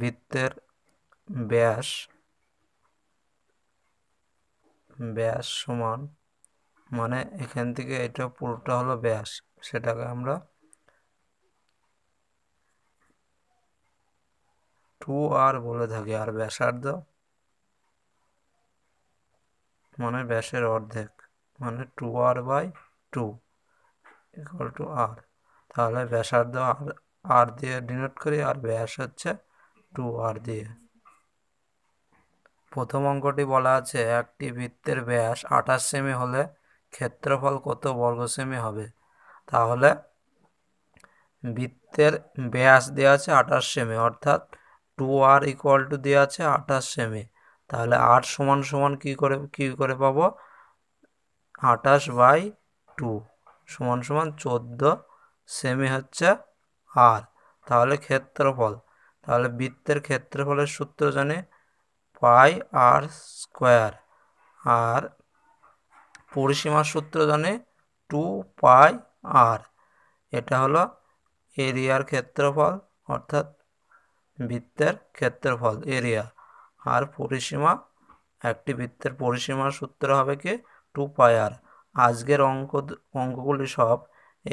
বৃত্তের ব্যাস ব্যাস সমান মানে এখান থেকে এটা পুরোটা হলো ব্যাস সেটাকে আমরা টু আর বলে থাকি আর ব্যাসার্ধ মানে ব্যাসের অর্ধেক মানে two R by two equal to R তাহলে ব্যাসার্ধ আর আর দিয়ে ডিনোট করি আর ব্যাস হচ্ছে টু আর দিয়ে প্রথম অঙ্কটি বলা আছে একটি বৃত্তের ব্যাস আঠাশ সেমি হলে ক্ষেত্রফল কত বর্গ সেমি হবে তাহলে বৃত্তের ব্যাস দেওয়া আছে আঠাশ সেমি অর্থাৎ টু আর ইকুয়াল টু দেওয়া আছে আঠাশ সেমি তাহলে আট সমান সমান কী করে কী করে পাবো আঠাশ বাই টু সমান সমান চোদ্দো সেমি হচ্ছে আর তাহলে ক্ষেত্রফল তাহলে বৃত্তের ক্ষেত্রফলের সূত্র জানে পাই আর স্কোয়ার আর পরিসীমার সূত্র জানে টু পাই আর এটা হলো এরিয়ার ক্ষেত্রফল অর্থাৎ বৃত্তের ক্ষেত্রফল এরিয়া আর পরিসীমা একটি বৃত্তের পরিসীমার সূত্র হবে কি টু পাই আর আজকের অঙ্ক অঙ্কগুলি সব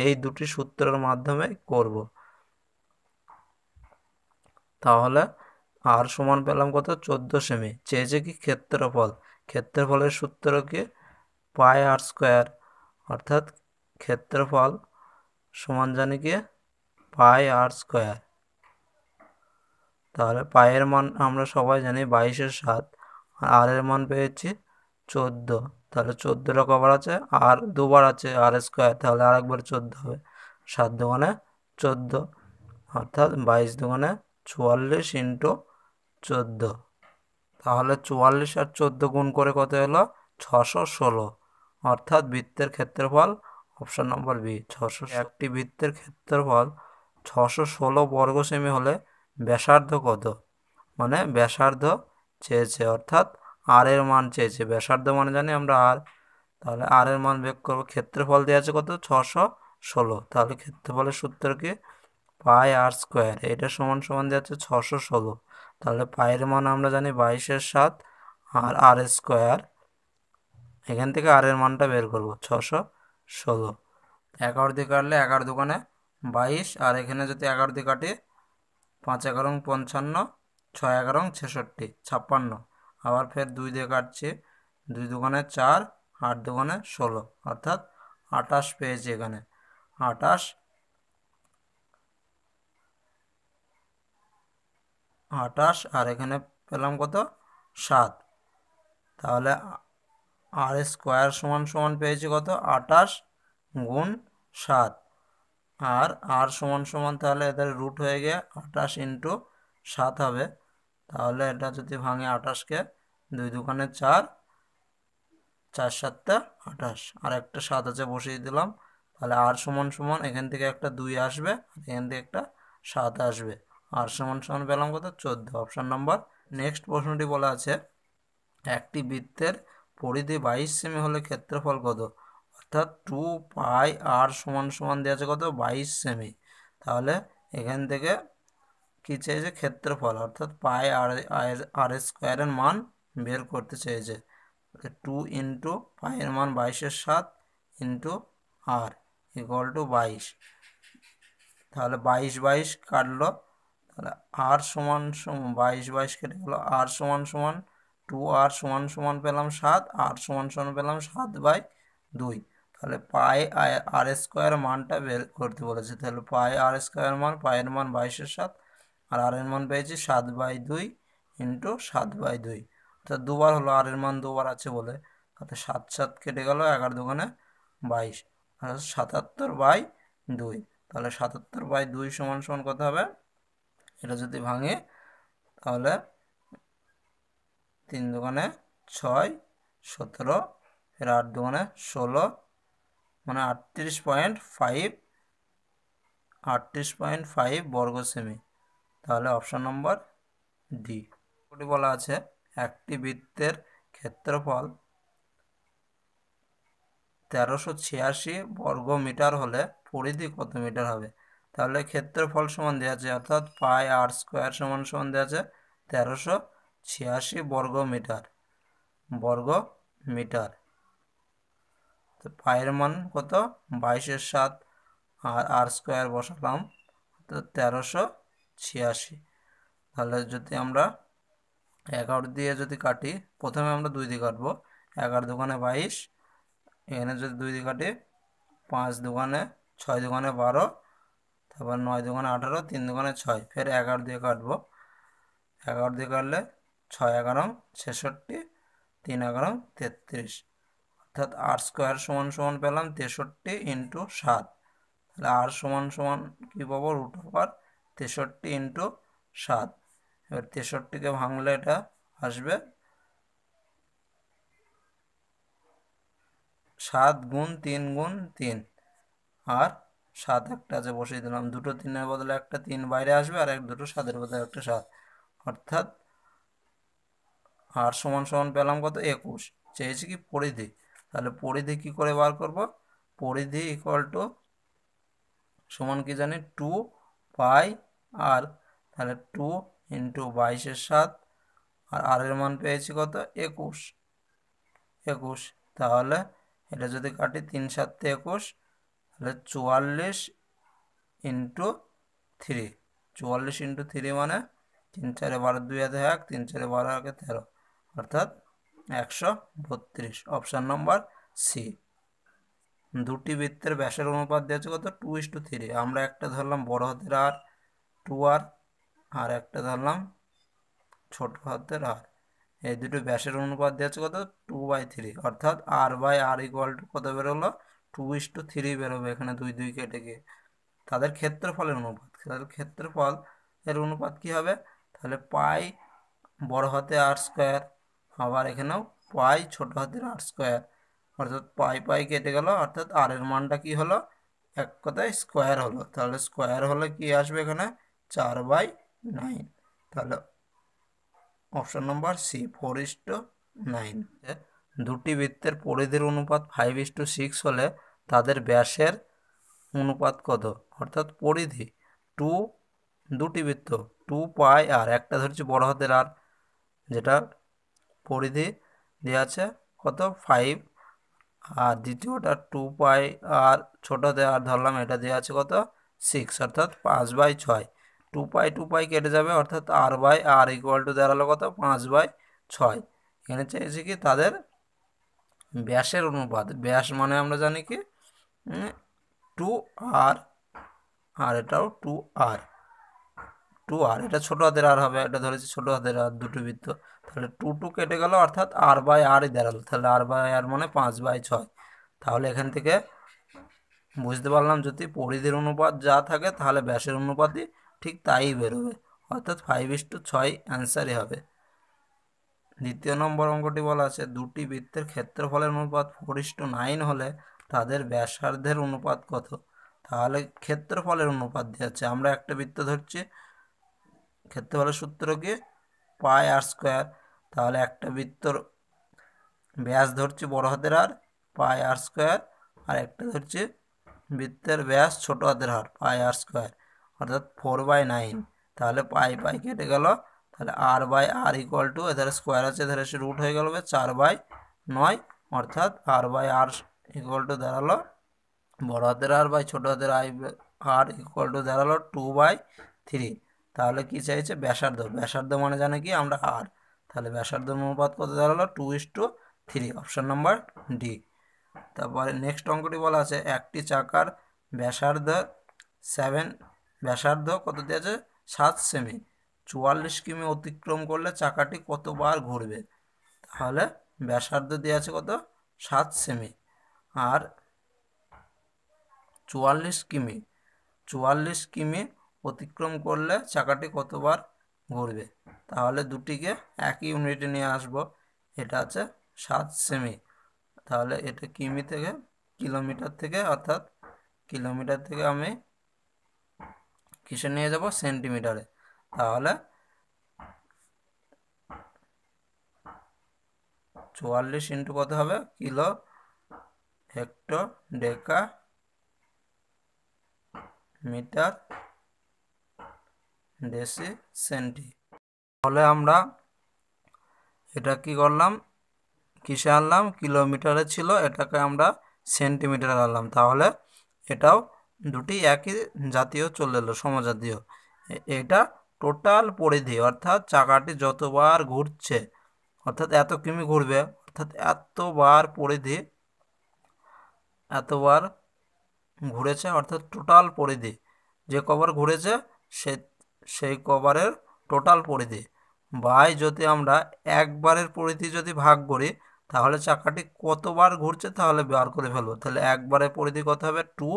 এই দুটি সূত্রের মাধ্যমে করব তাহলে আর সমান পেলাম কত চোদ্দো সেমি চেয়েছে কি ক্ষেত্রফল ক্ষেত্রফলের সূত্র কি পাই আর স্কোয়ার অর্থাৎ ক্ষেত্রফল সমান জানি কি পাই আর স্কোয়ার তাহলে পায়ের মান আমরা সবাই জানি বাইশের সাত আর এর মান পেয়েছি চোদ্দো তাহলে চোদ্দোটা কবার আছে আর দুবার আছে আর স্কোয়ার তাহলে আর একবার চোদ্দো হবে সাত দোকানে চোদ্দো অর্থাৎ বাইশ দোকানে চুয়াল্লিশ ইন্টু চোদ্দো তাহলে চুয়াল্লিশ আর চোদ্দ গুণ করে কত হলো ছশো ষোলো অর্থাৎ বৃত্তের ক্ষেত্রফল অপশান নম্বর বি ছশো একটি বৃত্তের ক্ষেত্রফল ছশো ষোলো বর্গ সেমি হলে ব্যাসার্ধ কত মানে ব্যাসার্ধ চেয়েছে অর্থাৎ আর এর মান চেয়েছে ব্যাসার্ধ মানে জানি আমরা আর তাহলে আর এর মান বের করবো ক্ষেত্রফল দেওয়া আছে কত ছশো ষোলো তাহলে ক্ষেত্রফলের সূত্র কি পাই আর স্কোয়ার এটা সমান সমান দেওয়া হচ্ছে ছশো ষোলো তাহলে পায়ের মান আমরা জানি বাইশের সাত আর আর স্কোয়ার এখান থেকে আর এর মানটা বের করব ছশো ষোলো এগারো দিয়ে কাটলে এগারো দোকানে বাইশ আর এখানে যদি এগারো দিয়ে কাটি পাঁচ এগারো পঞ্চান্ন ছয় এগারো ছেষট্টি ছাপ্পান্ন আবার ফের দুই দিয়ে কাটছি দুই দোকানে চার আট দোকানে ষোলো অর্থাৎ আটাশ পেয়েছি এখানে আটাশ আঠাশ আর এখানে পেলাম কত সাত তাহলে আর স্কোয়ার সমান সমান পেয়েছি কত আঠাশ গুণ সাত আর আর সমান সমান তাহলে এদের রুট হয়ে গিয়ে আঠাশ ইন্টু সাত হবে তাহলে এটা যদি ভাঙে আঠাশকে দুই দোকানে চার চার সাতটা আঠাশ আর একটা সাত আছে বসিয়ে দিলাম তাহলে আর সমান সমান এখান থেকে একটা দুই আসবে এখান থেকে একটা সাত আসবে আর সমান সমান পেলাম কত চোদ্দ অপশান নম্বর নেক্সট প্রশ্নটি বলা আছে একটি বৃত্তের পরিধি বাইশ সেমি হলে ক্ষেত্রফল কত অর্থাৎ টু পাই আর সমান সমান দেওয়া আছে কত বাইশ সেমি তাহলে এখান থেকে কী চেয়েছে ক্ষেত্রফল অর্থাৎ পাই আর আর স্কোয়ারের মান বের করতে চেয়েছে টু ইন্টু পায়ের মান বাইশের সাত ইন্টু আর ইকুয়াল টু বাইশ তাহলে বাইশ বাইশ কাটলো তাহলে আর সমান সমান বাইশ বাইশ কেটে গেল আর সমান সমান টু আর সমান সমান পেলাম সাত আর সমান সমান পেলাম সাত বাই দুই তাহলে পায়ে আর স্কোয়ার মানটা বের করতে বলেছে তাহলে পায়ে আর স্কোয়ার মান পায়ের মান বাইশের সাত আর আর এর মান পেয়েছি সাত বাই দুই ইন্টু সাত বাই দুই অর্থাৎ দুবার হলো আর এর মান দুবার আছে বলে তাহলে সাত সাত কেটে গেল এগারো দোকানে বাইশ আর সাতাত্তর বাই দুই তাহলে সাতাত্তর বাই দুই সমান সমান কথা হবে এটা যদি ভাঙে তাহলে তিন দোকানে ছয় সতেরো এর আট দোকানে ষোলো মানে আটত্রিশ পয়েন্ট ফাইভ আটত্রিশ পয়েন্ট ফাইভ বর্গ সেমি তাহলে অপশান নম্বর ডি ওটি বলা আছে একটি বৃত্তের ক্ষেত্রফল তেরোশো ছিয়াশি বর্গ মিটার হলে পরিধি কত মিটার হবে তাহলে ক্ষেত্রফল সমান দেওয়া আছে অর্থাৎ পাই আর স্কোয়ার সমান সমান দেওয়া আছে তেরোশো ছিয়াশি বর্গ মিটার বর্গ মিটার তো পায়ের মান কত বাইশের সাত আর আর স্কোয়ার বসালাম তো তেরোশো ছিয়াশি তাহলে যদি আমরা এগারো দিয়ে যদি কাটি প্রথমে আমরা দুই দিয়ে কাটবো এগারো দোকানে বাইশ এখানে যদি দুই দিয়ে কাটি পাঁচ দোকানে ছয় দোকানে বারো এবার নয় দুগুণে আঠারো তিন দুগুণে ছয় ফের এগারো দিয়ে কাটবো এগারো দিয়ে কাটলে ছয় এগারো ছেষট্টি তিন এগারো তেত্রিশ অর্থাৎ আর স্কোয়ার সমান সমান পেলাম তেষট্টি ইন্টু সাত তাহলে আর সমান সমান কী পাবো রুট ওভার তেষট্টি ইন্টু সাত এবার তেষট্টিকে ভাঙলে এটা আসবে সাত গুণ তিন গুণ তিন আর সাত একটা আছে বসিয়ে দিলাম দুটো তিনের বদলে একটা তিন বাইরে আসবে আর এক দুটো সাতের বদলে একটা সাত অর্থাৎ আর সমান সমান পেলাম কত একুশ চেয়েছি কি পরিধি তাহলে পরিধি কি করে বার করব পরিধি ইকুয়াল টু সমান কি জানি টু পাই আর তাহলে টু ইন্টু বাইশের সাত আর আর এর মান পেয়েছি কত একুশ একুশ তাহলে এটা যদি কাটি তিন সাতটা একুশ চুয়াল্লিশ ইন্টু থ্রি চুয়াল্লিশ ইন্টু থ্রি মানে তিন চারে বারো দুই হাতে এক তিন চারে বারো আগে তেরো অর্থাৎ একশো বত্রিশ অপশান নম্বর সি দুটি বৃত্তের ব্যাসের অনুপাত দিয়েছে কত টু ইস টু থ্রি আমরা একটা ধরলাম বড় হাতের আর টু আর আর একটা ধরলাম ছোট হাতের আর এই দুটো ব্যাসের অনুপাত দিয়েছে কত টু বাই থ্রি অর্থাৎ R by R equal to কত বেরোলো টু ইস টু থ্রি বেরোবে এখানে দুই দুই কেটে গিয়ে তাদের ক্ষেত্রফলের অনুপাত তাদের ক্ষেত্রফল এর অনুপাত কী হবে তাহলে পাই বড় হাতে আর স্কোয়ার আবার এখানেও পাই ছোট হাতের আর স্কোয়ার অর্থাৎ পাই পাই কেটে গেল অর্থাৎ আর এর মানটা কি হলো এক কথায় স্কোয়ার হলো তাহলে স্কোয়ার হলে কি আসবে এখানে চার বাই নাইন তাহলে option number C four is to nine দুটি বৃত্তের পরিধির অনুপাত ফাইভ ইস টু সিক্স হলে তাদের ব্যাসের অনুপাত কত অর্থাৎ পরিধি টু দুটি বৃত্ত টু পাই আর একটা ধরছি বড় হাতের আর যেটা পরিধি দেওয়া আছে কত ফাইভ আর দ্বিতীয়টা টু পাই আর ছোটোতে আর ধরলাম এটা দেওয়া আছে কত সিক্স অর্থাৎ পাঁচ বাই ছয় টু পাই টু পাই কেটে যাবে অর্থাৎ R by R equal to দাঁড়ালো কত পাঁচ বাই ছয় এখানে চাইছি কি তাদের ব্যাসের অনুপাত ব্যাস মানে আমরা জানি কি টু আর আর এটাও টু আর টু আর এটা ছোটো হাতের আর হবে এটা ধরেছি ছোটো হাতের আর দুটো বৃত্ত তাহলে টু টু কেটে গেল অর্থাৎ আর বাই আরই দাঁড়ালো তাহলে আর বাই আর মানে পাঁচ বাই ছয় তাহলে এখান থেকে বুঝতে পারলাম যদি পরিধির অনুপাত যা থাকে তাহলে ব্যাসের অনুপাতই ঠিক তাই বেরোবে অর্থাৎ ফাইভ ইস টু ছয় অ্যান্সারই হবে দ্বিতীয় নম্বর অঙ্কটি বলা আছে দুটি বৃত্তের ক্ষেত্রফলের অনুপাত ফোর নাইন হলে তাদের ব্যাসার্ধের অনুপাত কত তাহলে ক্ষেত্রফলের অনুপাত দেওয়া আছে আমরা একটা বৃত্ত ধরছি ক্ষেত্রফলের সূত্র কি পাই আর স্কোয়ার তাহলে একটা বৃত্তর ব্যাস ধরছি বড় হাতের আর পাই আর স্কোয়ার আর একটা ধরছি বৃত্তের ব্যাস ছোট হাতের হার পাই আর স্কোয়ার অর্থাৎ ফোর বাই নাইন তাহলে পাই পাই কেটে গেল তাহলে R by R equal to এধারে স্কোয়ার আছে এধারে সে রুট হয়ে গেল চার বাই নয় অর্থাৎ R by R equal to দাঁড়ালো বড় হাতের আর বাই ছোটো হাতের আই আর ইকুয়াল টু দাঁড়ালো টু বাই থ্রি তাহলে কী চাইছে ব্যাসার্ধ ব্যাসার্ধ মানে জানে কি আমরা আর তাহলে ব্যাসার্ধ অনুপাত কত দাঁড়ালো two is to three option number D তারপরে নেক্সট অঙ্কটি বলা আছে একটি চাকার ব্যাসার্ধ সেভেন ব্যাসার্ধ কত দিয়েছে সাত সেমি চুয়াল্লিশ কিমি অতিক্রম করলে চাকাটি কতবার ঘুরবে তাহলে ব্যাসার্ধ দেওয়া আছে কত সাত সেমি আর চুয়াল্লিশ কিমি চুয়াল্লিশ কিমি অতিক্রম করলে চাকাটি কতবার ঘুরবে তাহলে দুটিকে একই ইউনিটে নিয়ে আসব এটা আছে সাত সেমি তাহলে এটা কিমি থেকে কিলোমিটার থেকে অর্থাৎ কিলোমিটার থেকে আমি কিসে নিয়ে যাব সেন্টিমিটারে তাহলে চুয়াল্লিশ ইন্টু কত হবে kilo hecto deca metre deci centi তাহলে আমরা এটা কি করলাম কিসে আনলাম কিলোমিটারে ছিল এটাকে আমরা সেন্টিমিটারে আনলাম তাহলে এটাও দুটি একই জাতীয় চলে এলো সমজাতীয় এটা টোটাল পরিধি অর্থাৎ চাকাটি যতবার ঘুরছে অর্থাৎ এত কিমি ঘুরবে অর্থাৎ এতবার পরিধি এতবার ঘুরেছে অর্থাৎ টোটাল পরিধি যে কভার ঘুরেছে সে সেই কভারের টোটাল পরিধি বাই যদি আমরা একবারের পরিধি যদি ভাগ করি তাহলে চাকাটি কতবার ঘুরছে তাহলে বার করে ফেলবো তাহলে একবারের পরিধি কত হবে টু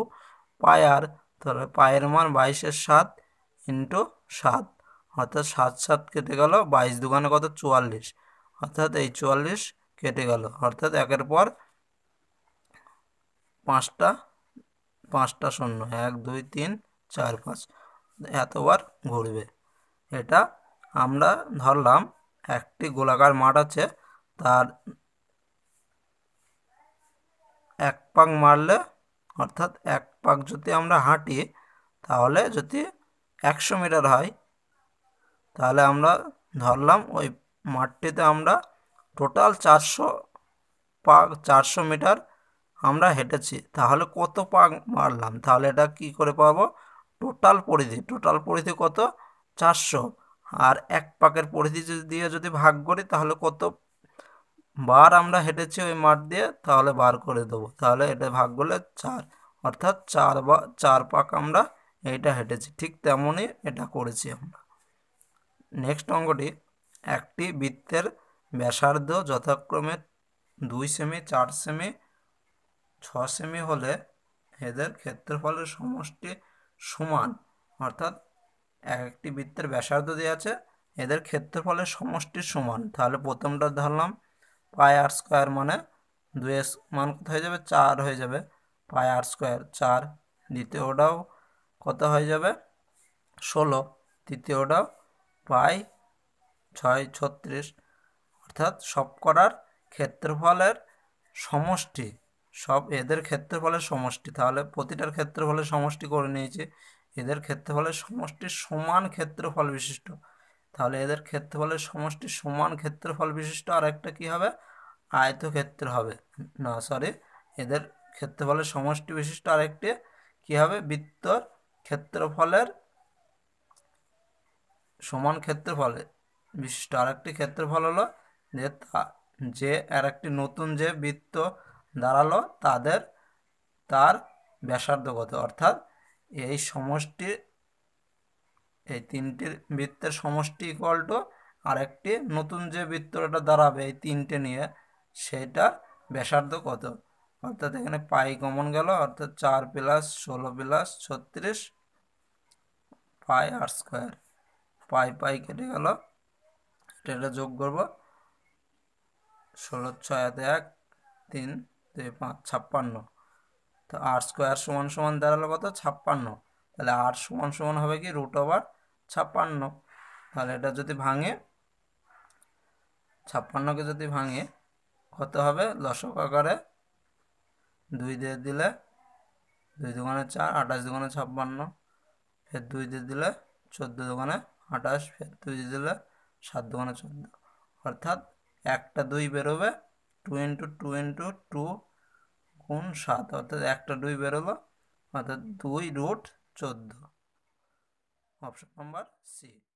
পায়ার তাহলে পায়ের মান বাইশের সাত ইন্টু সাত অর্থাৎ সাত সাত কেটে গেল বাইশ দোকানে কত চুয়াল্লিশ অর্থাৎ এই চুয়াল্লিশ কেটে গেল অর্থাৎ একের পর পাঁচটা পাঁচটা শূন্য এক দুই তিন চার পাঁচ এতবার ঘুরবে এটা আমরা ধরলাম একটি গোলাকার মাঠ আছে তার এক পাক মারলে অর্থাৎ এক পাক যদি আমরা হাঁটি তাহলে যদি একশো মিটার হয় তাহলে আমরা ধরলাম ওই মাঠটিতে আমরা টোটাল চারশো পাক চারশো মিটার আমরা হেঁটেছি তাহলে কত পাক মারলাম তাহলে এটা কি করে পাবো টোটাল পরিধি টোটাল পরিধি কত চারশো আর এক পাকের পরিধি দিয়ে যদি ভাগ করি তাহলে কত বার আমরা হেঁটেছি ওই মাঠ দিয়ে তাহলে বার করে দেবো তাহলে এটা ভাগ করলে চার অর্থাৎ চার বা চার পাক আমরা এইটা হেঁটেছি ঠিক তেমনই এটা করেছি আমরা নেক্সট অঙ্গটি একটি বৃত্তের ব্যাসার্ধ যথাক্রমে দুই সেমি চার সেমি ছ সেমি হলে এদের ক্ষেত্রফলের সমষ্টি সমান অর্থাৎ এক একটি বৃত্তের ব্যাসার্ধ দিয়ে আছে এদের ক্ষেত্রফলের সমষ্টি সমান তাহলে প্রথমটা ধরলাম পায়ে আর স্কোয়ার মানে দুয়ে মান কোথায় যাবে চার হয়ে যাবে পায়ে আর স্কোয়ার চার দ্বিতীয়টাও কত হয়ে যাবে ষোলো তৃতীয়টাও পাই ছয় ছত্রিশ অর্থাৎ সব করার ক্ষেত্রফলের সমষ্টি সব এদের ক্ষেত্রফলের সমষ্টি তাহলে প্রতিটার ক্ষেত্রফলের সমষ্টি করে নিয়েছে এদের ক্ষেত্রফলের সমষ্টি সমান ক্ষেত্রফল বিশিষ্ট তাহলে এদের ক্ষেত্রফলের সমষ্টি সমান ক্ষেত্রফল বিশিষ্ট আর একটা কী হবে আয়তক্ষেত্র হবে না সরি এদের ক্ষেত্রফলের সমষ্টি বিশিষ্ট আরেকটি কী হবে বৃত্তর ক্ষেত্রফলের সমান ক্ষেত্রফলে বিশিষ্ট আরেকটি ক্ষেত্রফল হলো যে যে আরেকটি নতুন যে বৃত্ত দাঁড়ালো তাদের তার ব্যাসার্ধগত অর্থাৎ এই সমষ্টি এই তিনটির বৃত্তের সমষ্টি ইকুয়াল টু আরেকটি নতুন যে বৃত্তটা দাঁড়াবে এই তিনটে নিয়ে সেটা ব্যাসার্ধ কত অর্থাৎ এখানে পাই কমন গেল অর্থাৎ চার প্লাস ষোলো প্লাস ছত্রিশ পাই আর স্কোয়ার পাই পাই কেটে গেল এটা যোগ করব ষোলো ছয়াতে এক তিন দুই পাঁচ ছাপ্পান্ন তো আর স্কোয়ার সমান সমান দাঁড়ালো কত ছাপ্পান্ন তাহলে আর সমান সমান হবে কি রুট ওভার ছাপ্পান্ন তাহলে এটা যদি ভাঙে ছাপ্পান্নকে যদি ভাঙে কত হবে দশক আকারে দুই দিয়ে দিলে দুই দোকানে চার আঠাশ দোকানে ছাপ্পান্ন ফের দুই দিয়ে দিলে চোদ্দো দোকানে আঠাশ ফের দুই দিয়ে দিলে সাত দোকানে চোদ্দো অর্থাৎ একটা দুই বেরোবে two into two into two গুণ সাত অর্থাৎ একটা দুই বেরোলো অর্থাৎ দুই রুট চোদ্দো অপশন নম্বর সি